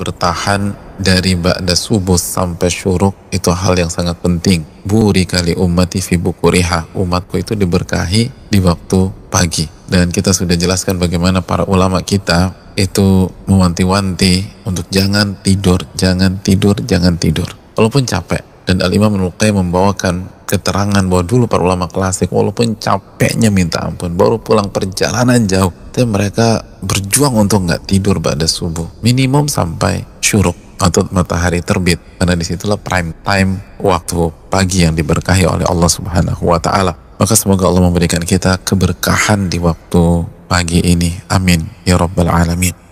bertahan dari ba'da subuh sampai syuruk itu hal yang sangat penting. Buri kali umat fi bukuriha. Umatku itu diberkahi di waktu pagi. Dan kita sudah jelaskan bagaimana para ulama kita itu mewanti-wanti untuk jangan tidur, jangan tidur, jangan tidur. Walaupun capek. Dan Al-Imam al membawakan keterangan bahwa dulu para ulama klasik walaupun capeknya minta ampun, baru pulang perjalanan jauh, tapi mereka berjuang untuk nggak tidur pada subuh minimum sampai syuruk atau matahari terbit karena disitulah prime time waktu pagi yang diberkahi oleh Allah Subhanahu Wa Taala maka semoga Allah memberikan kita keberkahan di waktu pagi ini amin ya rabbal alamin